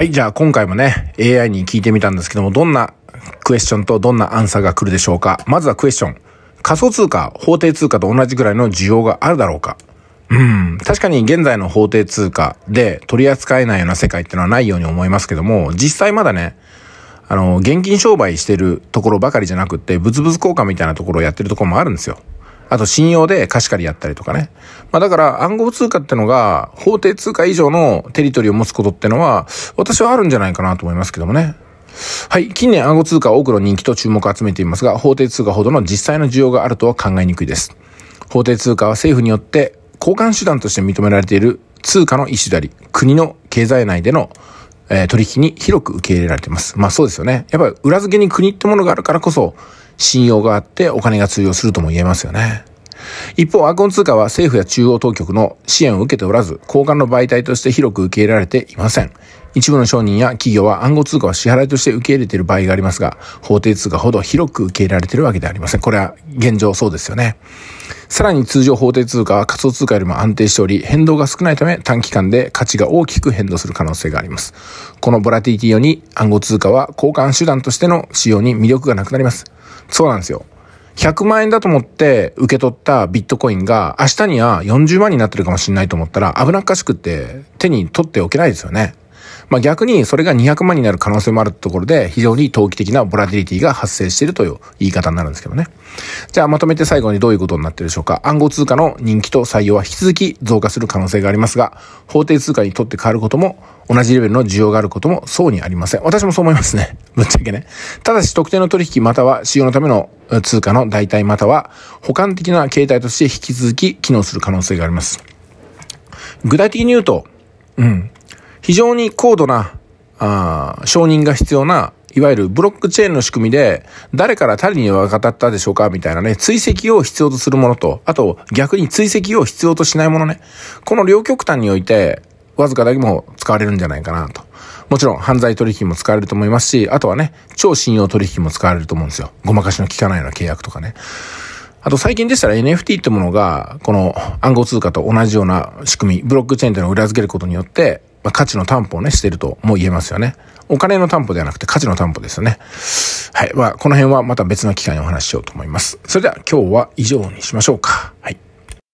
はい、じゃあ今回もね、AI に聞いてみたんですけども、どんなクエスチョンとどんなアンサーが来るでしょうか。まずはクエスチョン。仮想通貨、法定通貨と同じぐらいの需要があるだろうか。うん。確かに現在の法定通貨で取り扱えないような世界ってのはないように思いますけども、実際まだね、あの、現金商売してるところばかりじゃなくって、物々交換みたいなところをやってるところもあるんですよ。あと信用で貸し借りやったりとかね。まあだから暗号通貨ってのが法定通貨以上のテリトリーを持つことってのは私はあるんじゃないかなと思いますけどもね。はい。近年暗号通貨は多くの人気と注目を集めていますが、法定通貨ほどの実際の需要があるとは考えにくいです。法定通貨は政府によって交換手段として認められている通貨の一種であり、国の経済内でのえ取引に広く受け入れられています。まあそうですよね。やっぱり裏付けに国ってものがあるからこそ、信用があってお金が通用するとも言えますよね。一方、アコン通貨は政府や中央当局の支援を受けておらず、交換の媒体として広く受け入れられていません。一部の商人や企業は暗号通貨を支払いとして受け入れている場合がありますが、法定通貨ほど広く受け入れられているわけではありません。これは現状そうですよね。さらに通常法定通貨は仮想通貨よりも安定しており、変動が少ないため短期間で価値が大きく変動する可能性があります。このボラティリティより暗号通貨は交換手段としての使用に魅力がなくなります。そうなんですよ。100万円だと思って受け取ったビットコインが明日には40万になってるかもしれないと思ったら危なっかしくって手に取っておけないですよね。まあ、逆にそれが200万になる可能性もあるところで、非常に投機的なボラティリティが発生しているという言い方になるんですけどね。じゃあまとめて最後にどういうことになってるでしょうか。暗号通貨の人気と採用は引き続き増加する可能性がありますが、法定通貨にとって変わることも、同じレベルの需要があることもそうにありません。私もそう思いますね。ぶっちゃけね。ただし特定の取引または使用のための通貨の代替または補完的な形態として引き続き機能する可能性があります。具体的に言うと、うん。非常に高度な、あ承認が必要な、いわゆるブロックチェーンの仕組みで、誰から誰には語ったでしょうかみたいなね、追跡を必要とするものと、あと逆に追跡を必要としないものね。この両極端において、わずかだけも使われるんじゃないかなと。もちろん犯罪取引も使われると思いますし、あとはね、超信用取引も使われると思うんですよ。ごまかしの効かないような契約とかね。あと最近でしたら NFT ってものが、この暗号通貨と同じような仕組み、ブロックチェーンというのを裏付けることによって、まあ、価値の担保をね、してるとも言えますよね。お金の担保ではなくて価値の担保ですよね。はい。まあ、この辺はまた別の機会にお話ししようと思います。それでは今日は以上にしましょうか。はい。